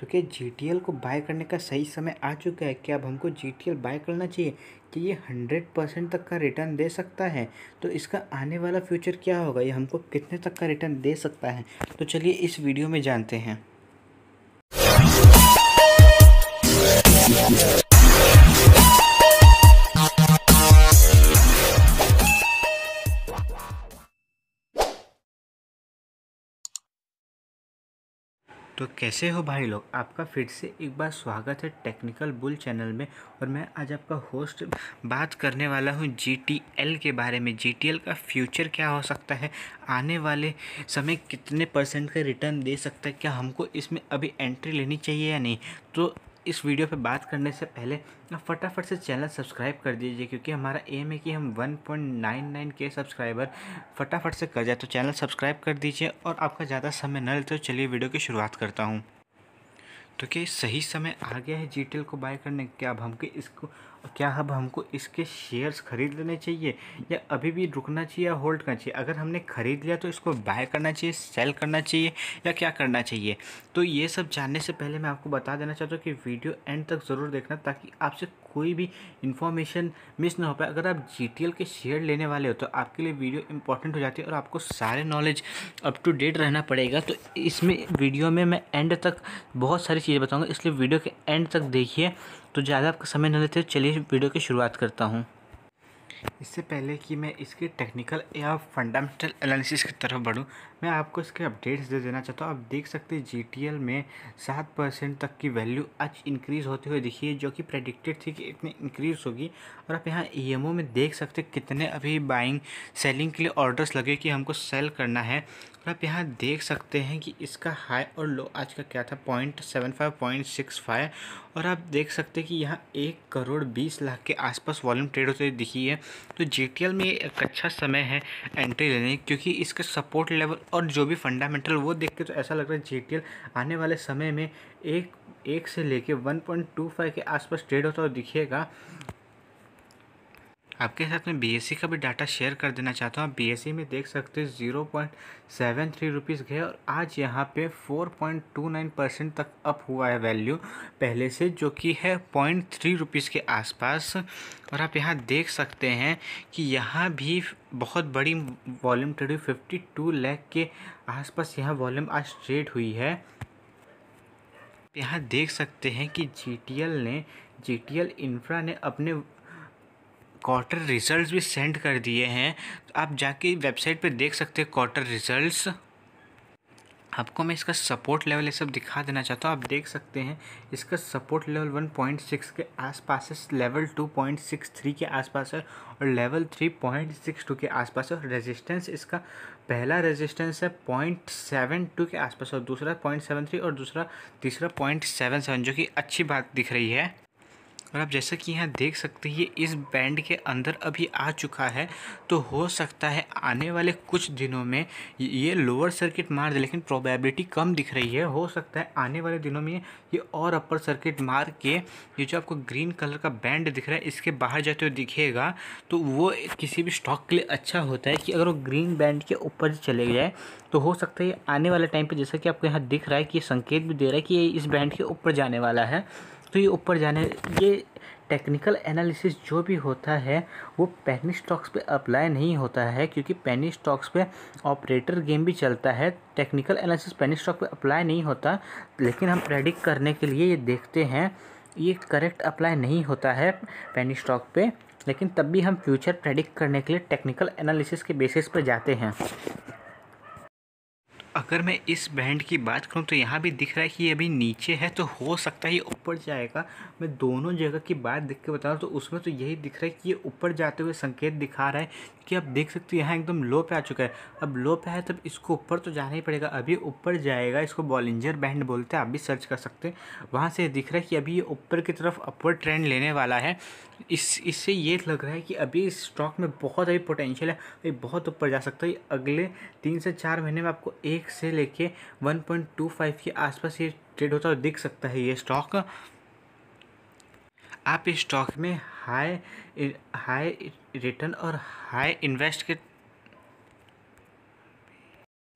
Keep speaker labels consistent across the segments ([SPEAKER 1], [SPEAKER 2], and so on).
[SPEAKER 1] तो क्या जी को बाय करने का सही समय आ चुका है क्या अब हमको जी बाय करना चाहिए कि ये हंड्रेड परसेंट तक का रिटर्न दे सकता है तो इसका आने वाला फ्यूचर क्या होगा ये हमको कितने तक का रिटर्न दे सकता है तो चलिए इस वीडियो में जानते हैं तो कैसे हो भाई लोग आपका फिर से एक बार स्वागत है टेक्निकल बुल चैनल में और मैं आज आपका होस्ट बात करने वाला हूँ जी के बारे में जी का फ्यूचर क्या हो सकता है आने वाले समय कितने परसेंट का रिटर्न दे सकता है क्या हमको इसमें अभी एंट्री लेनी चाहिए या नहीं तो इस वीडियो पे बात करने से पहले फटाफट से चैनल सब्सक्राइब कर दीजिए क्योंकि हमारा एम है कि हम 1.99 के सब्सक्राइबर फटाफट से कर जाए तो चैनल सब्सक्राइब कर दीजिए और आपका ज़्यादा समय न लेते तो चलिए वीडियो की शुरुआत करता हूँ तो क्या सही समय आ गया है जी को बाय करने के अब हमको इसको क्या अब हमको इसके शेयर्स खरीद लेने चाहिए या अभी भी रुकना चाहिए या होल्ड करना चाहिए अगर हमने ख़रीद लिया तो इसको बाय करना चाहिए सेल करना चाहिए या क्या करना चाहिए तो ये सब जानने से पहले मैं आपको बता देना चाहता हूँ कि वीडियो एंड तक ज़रूर देखना ताकि आपसे कोई भी इन्फॉर्मेशन मिस ना हो पाए अगर आप जी के शेयर लेने वाले हो तो आपके लिए वीडियो इंपॉर्टेंट हो जाती है और आपको सारे नॉलेज अप टू डेट रहना पड़ेगा तो इसमें वीडियो में मैं एंड तक बहुत सारी चीज़ें बताऊँगा इसलिए वीडियो के एंड तक देखिए तो ज़्यादा आपका समय न लेते चलिए चलिए वीडियो की शुरुआत करता हूँ इससे पहले कि मैं इसके टेक्निकल या फंडामेंटल एनालिसिस की तरफ बढ़ूँ मैं आपको इसके अपडेट्स दे देना चाहता हूँ आप देख सकते हैं जी में सात परसेंट तक की वैल्यू आज इंक्रीज़ होते हुए दिखी है जो कि प्रेडिक्टेड थी कि इतनी इंक्रीज़ होगी और आप यहाँ ई e में देख सकते कितने अभी बाइंग सेलिंग के लिए ऑर्डर्स लगे कि हमको सेल करना है और आप यहाँ देख सकते हैं कि इसका हाई और लो आज का क्या था point seven five point six five और आप देख सकते हैं कि यहाँ एक करोड़ बीस लाख के आसपास वॉल्यूम ट्रेड होते दिखी है तो जे में एक अच्छा समय है एंट्री लेने क्योंकि इसके सपोर्ट लेवल और जो भी फंडामेंटल वो देख के तो ऐसा लग रहा है जे आने वाले समय में एक एक से लेके 1.25 के आसपास ट्रेड होता हुआ दिखेगा आपके साथ में बी का भी डाटा शेयर कर देना चाहता हूँ बीएसई में देख सकते हैं zero point seven three rupees गए और आज यहाँ पे four point two nine percent तक अप हुआ है वैल्यू पहले से जो कि है पॉइंट थ्री रुपीज़ के आसपास और आप यहाँ देख सकते हैं कि यहाँ भी बहुत बड़ी volume trading fifty two lakh के आसपास यहाँ वॉल्यूम आज ट्रेड हुई है यहाँ देख सकते हैं कि जी ने जी इंफ्रा ने अपने क्वार्टर रिजल्ट्स भी सेंड कर दिए हैं तो आप जाके वेबसाइट पे देख सकते हैं क्वार्टर रिजल्ट्स आपको मैं इसका सपोर्ट लेवल ये सब दिखा देना चाहता हूँ आप देख सकते हैं इसका support level one point six के आसपास है level two point six three के आसपास है और level three point six two के आसपास है और रेजिस्टेंस इसका पहला रेजिस्टेंस है पॉइंट सेवन टू के आसपास और दूसरा पॉइंट सेवन थ्री और दूसरा तीसरा पॉइंट सेवन सेवन जो कि अच्छी बात दिख रही है और आप जैसा कि यहाँ देख सकते हैं इस बैंड के अंदर अभी आ चुका है तो हो सकता है आने वाले कुछ दिनों में ये लोअर सर्किट मार दे लेकिन प्रोबेबिलिटी कम दिख रही है हो सकता है आने वाले दिनों में ये और अपर सर्किट मार के ये जो आपको ग्रीन कलर का बैंड दिख रहा है इसके बाहर जाते हुए दिखेगा तो वो किसी भी स्टॉक के लिए अच्छा होता है कि अगर वो ग्रीन बैंड के ऊपर चले जाए तो हो सकता है आने वाले टाइम पर जैसा कि आपको यहाँ दिख रहा है कि संकेत भी दे रहा है कि ये इस बैंड के ऊपर जाने वाला है तो ये ऊपर जाने ये टेक्निकल एनालिसिस जो भी होता है वो पैनी स्टॉक्स पे अप्लाई नहीं होता है क्योंकि पैनी स्टॉक्स पे ऑपरेटर गेम भी चलता है टेक्निकल एनालिसिस पैनी स्टॉक पे अप्लाई नहीं होता लेकिन हम प्रेडिक्ट करने के लिए ये देखते हैं ये करेक्ट अप्लाई नहीं होता है पैनी स्टॉक पे लेकिन तब भी हम फ्यूचर प्रेडिक्ट करने के लिए टेक्निकल एनालिसिस के बेसिस पर जाते हैं अगर मैं इस बैंड की बात करूँ तो यहाँ भी दिख रहा है कि ये अभी नीचे है तो हो सकता है ये ऊपर जाएगा मैं दोनों जगह की बात देख के बता रहा हूँ तो उसमें तो यही दिख रहा है कि ये ऊपर जाते हुए संकेत दिखा रहा है कि आप देख सकते हो यहाँ एकदम लो पे आ चुका है अब लो पे है तब इसको ऊपर तो जाना ही पड़ेगा अभी ऊपर जाएगा इसको बॉलिंजर बैंड बोलते हैं आप भी सर्च कर सकते हैं वहाँ से दिख रहा है कि अभी ये ऊपर की तरफ अपर ट्रेंड लेने वाला है इस इससे ये लग रहा है कि अभी इस स्टॉक में बहुत अभी पोटेंशियल है अभी बहुत ऊपर जा सकता है अगले तीन से चार महीने में आपको एक से लेके 1.25 के आसपास ये ट्रेड होता है दिख सकता है ये स्टॉक आप इस स्टॉक में हाई हाई रिटर्न और हाई इन्वेस्ट के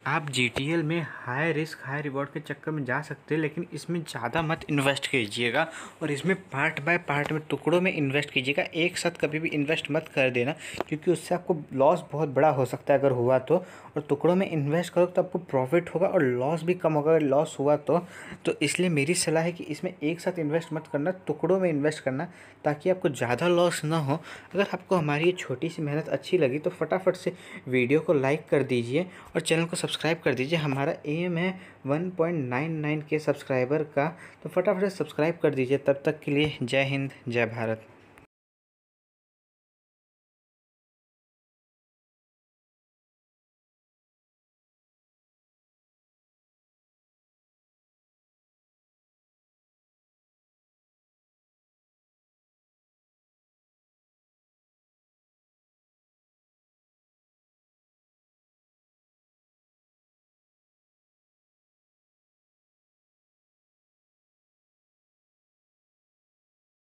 [SPEAKER 1] आप जी में हाई रिस्क हाई रिवॉर्ड के चक्कर में जा सकते हैं लेकिन इसमें ज़्यादा मत इन्वेस्ट कीजिएगा और इसमें पार्ट बाय पार्ट में टुकड़ों में इन्वेस्ट कीजिएगा एक साथ कभी भी इन्वेस्ट मत कर देना क्योंकि उससे आपको लॉस बहुत बड़ा हो सकता है अगर हुआ तो और टुकड़ों में इन्वेस्ट करो तो आपको प्रॉफिट होगा और लॉस भी कम होगा अगर लॉस हुआ तो तो इसलिए मेरी सलाह है कि इसमें एक साथ इन्वेस्ट मत करना टुकड़ों में इन्वेस्ट करना ताकि आपको ज़्यादा लॉस ना हो अगर आपको हमारी ये छोटी सी मेहनत अच्छी लगी तो फटाफट से वीडियो को लाइक कर दीजिए और चैनल को सब्सक्राइब सब्सक्राइब कर दीजिए हमारा एम है वन पॉइंट नाइन नाइन के सब्सक्राइबर का तो फटाफट से सब्सक्राइब कर दीजिए तब तक के लिए जय हिंद जय भारत